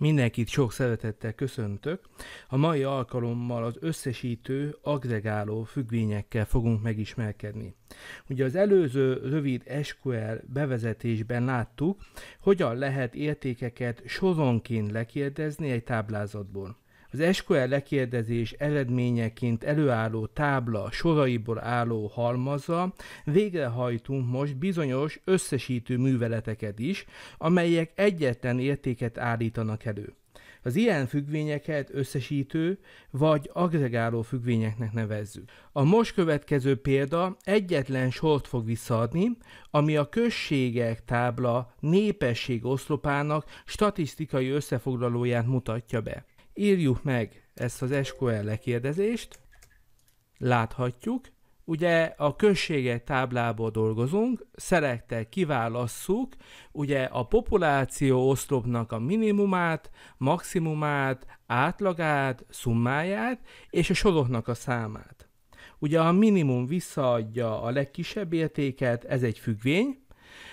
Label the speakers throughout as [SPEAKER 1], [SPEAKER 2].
[SPEAKER 1] Mindenkit sok szeretettel köszöntök. A mai alkalommal az összesítő, agregáló függvényekkel fogunk megismerkedni. Ugye az előző rövid SQL bevezetésben láttuk, hogyan lehet értékeket soronként lekérdezni egy táblázatból. Az SQL lekérdezés eredményeként előálló tábla soraiból álló halmaza végrehajtunk most bizonyos összesítő műveleteket is, amelyek egyetlen értéket állítanak elő. Az ilyen függvényeket összesítő vagy agregáló függvényeknek nevezzük. A most következő példa egyetlen sort fog visszaadni, ami a községek tábla népesség oszlopának statisztikai összefoglalóját mutatja be. Írjuk meg ezt az SQL lekérdezést, láthatjuk, ugye a községek táblából dolgozunk, szelektel kiválasszuk ugye a populáció oszlopnak a minimumát, maximumát, átlagát, szummáját és a soroknak a számát. Ugye a minimum visszaadja a legkisebb értéket, ez egy függvény,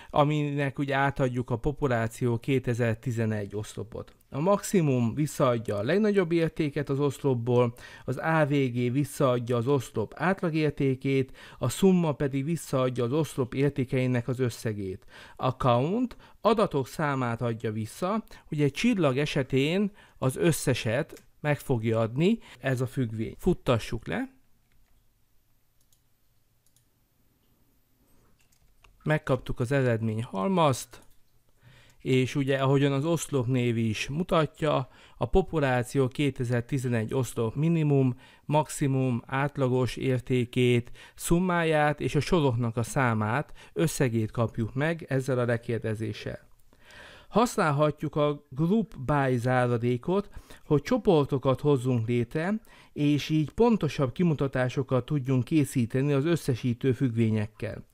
[SPEAKER 1] aminek ugye átadjuk a populáció 2011 oszlopot a maximum visszaadja a legnagyobb értéket az oszlopból, az AVG visszaadja az oszlop átlagértékét, a summa pedig visszaadja az oszlop értékeinek az összegét. A count adatok számát adja vissza, hogy egy csillag esetén az összeset meg fogja adni ez a függvény. Futtassuk le. Megkaptuk az eredmény halmazt, és ugye ahogyan az oszlop név is mutatja, a populáció 2011 oszlop minimum, maximum, átlagos értékét, szummáját és a soroknak a számát, összegét kapjuk meg ezzel a lekérdezéssel. Használhatjuk a group by záradékot, hogy csoportokat hozzunk létre, és így pontosabb kimutatásokat tudjunk készíteni az összesítő függvényekkel.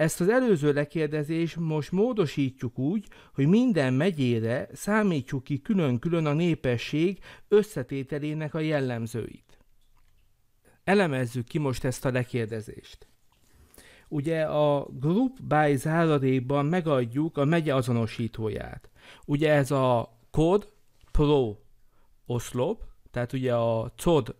[SPEAKER 1] Ezt az előző lekérdezést most módosítjuk úgy, hogy minden megyére számítsuk ki külön-külön a népesség összetételének a jellemzőit. Elemezzük ki most ezt a lekérdezést. Ugye a group by záradékban megadjuk a megye azonosítóját. Ugye ez a kod pro oszlop, tehát ugye a COD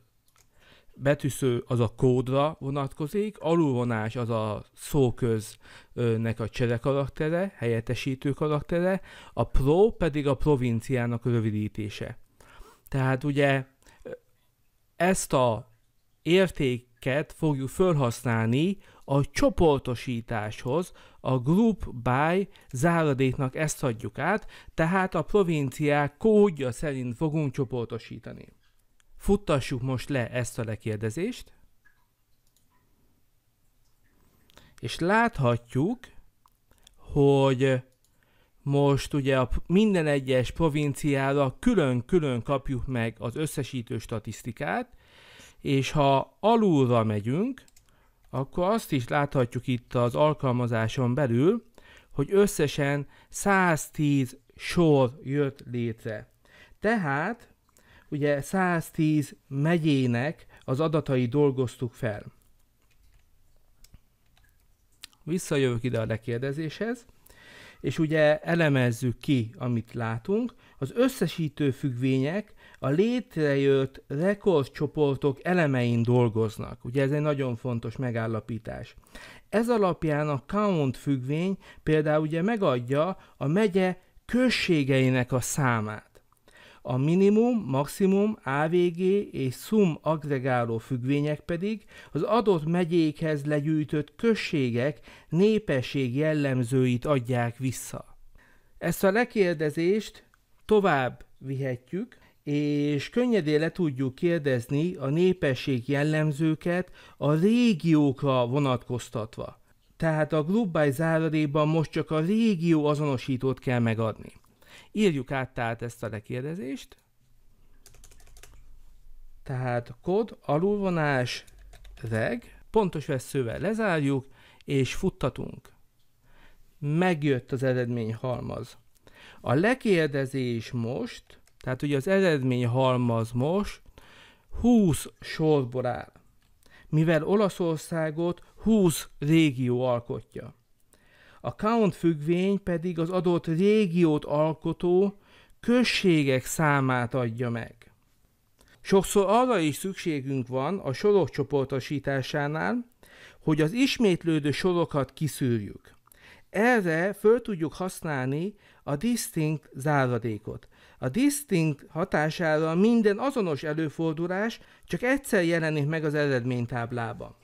[SPEAKER 1] betűsző az a kódra vonatkozik, alulvonás az a szóköznek a csere karaktere, helyettesítő karaktere, a pro pedig a provinciának a rövidítése. Tehát ugye ezt a értéket fogjuk felhasználni a csoportosításhoz, a group by záradéknak ezt adjuk át, tehát a provinciák kódja szerint fogunk csoportosítani. Futtassuk most le ezt a lekérdezést. És láthatjuk, hogy most ugye a minden egyes provinciára külön-külön kapjuk meg az összesítő statisztikát, és ha alulra megyünk, akkor azt is láthatjuk itt az alkalmazáson belül, hogy összesen 110 sor jött létre. Tehát ugye 110 megyének az adatai dolgoztuk fel. Visszajövök ide a lekérdezéshez, és ugye elemezzük ki, amit látunk. Az összesítő függvények a létrejött rekordcsoportok elemein dolgoznak. Ugye ez egy nagyon fontos megállapítás. Ez alapján a count függvény például ugye megadja a megye községeinek a számát a minimum, maximum, AVG és szum agregáló függvények pedig az adott megyékhez legyűjtött községek népesség jellemzőit adják vissza. Ezt a lekérdezést tovább vihetjük, és könnyedén le tudjuk kérdezni a népesség jellemzőket a régiókra vonatkoztatva. Tehát a globális záradékban most csak a régió azonosítót kell megadni. Írjuk át tehát ezt a lekérdezést. Tehát kod, alulvonás, reg, pontos veszővel lezárjuk, és futtatunk. Megjött az eredmény halmaz. A lekérdezés most, tehát ugye az eredmény halmaz most 20 sorból áll, mivel Olaszországot 20 régió alkotja a count függvény pedig az adott régiót alkotó községek számát adja meg. Sokszor arra is szükségünk van a sorok csoportosításánál, hogy az ismétlődő sorokat kiszűrjük. Erre föl tudjuk használni a distinct záradékot. A distinct hatására minden azonos előfordulás csak egyszer jelenik meg az eredménytáblában.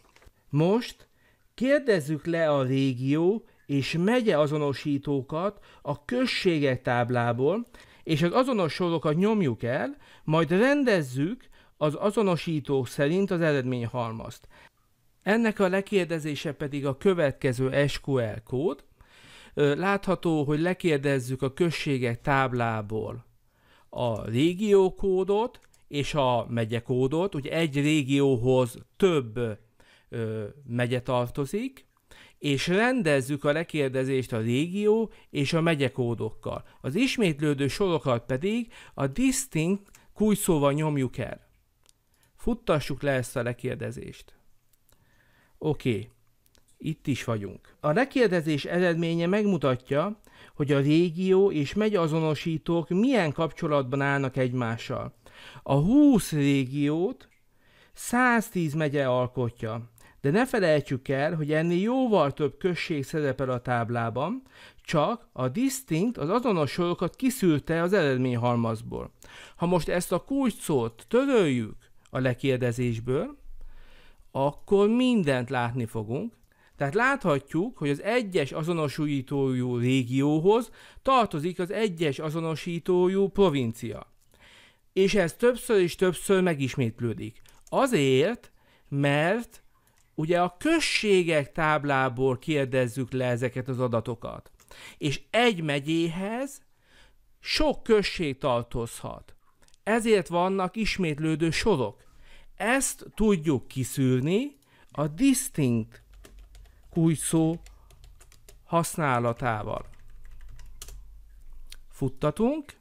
[SPEAKER 1] Most kérdezzük le a régió és megye azonosítókat a községek táblából, és az azonos sorokat nyomjuk el, majd rendezzük az azonosítók szerint az eredményhalmazt. Ennek a lekérdezése pedig a következő SQL kód. Látható, hogy lekérdezzük a községek táblából a régiókódot és a megyekódot. hogy egy régióhoz több megye tartozik, és rendezzük a lekérdezést a régió és a megyekódokkal. Az ismétlődő sorokat pedig a distinct kulcsszóval nyomjuk el. Futtassuk le ezt a lekérdezést. Oké, okay. itt is vagyunk. A lekérdezés eredménye megmutatja, hogy a régió és azonosítók milyen kapcsolatban állnak egymással. A 20 régiót 110 megye alkotja de ne felejtjük el, hogy ennél jóval több község szerepel a táblában, csak a distinct, az azonos sorokat kiszűrte az eredményhalmazból. Ha most ezt a kulcs töröljük a lekérdezésből, akkor mindent látni fogunk, tehát láthatjuk, hogy az egyes azonosítójú régióhoz tartozik az egyes azonosítójú provincia. És ez többször és többször megismétlődik. Azért, mert ugye a községek táblából kérdezzük le ezeket az adatokat. És egy megyéhez sok község tartozhat. Ezért vannak ismétlődő sorok. Ezt tudjuk kiszűrni a distinct kújszó használatával. Futtatunk,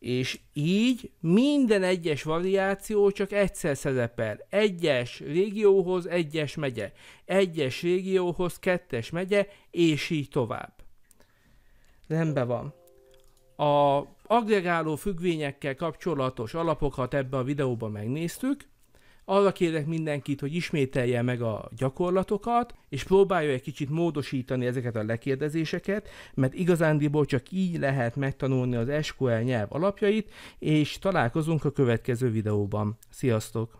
[SPEAKER 1] és így minden egyes variáció csak egyszer szerepel. Egyes régióhoz egyes megye, egyes régióhoz kettes megye, és így tovább. Rendben van. A agregáló függvényekkel kapcsolatos alapokat ebbe a videóban megnéztük, arra kérek mindenkit, hogy ismételje meg a gyakorlatokat, és próbálja egy kicsit módosítani ezeket a lekérdezéseket, mert igazándiból csak így lehet megtanulni az SQL nyelv alapjait, és találkozunk a következő videóban. Sziasztok!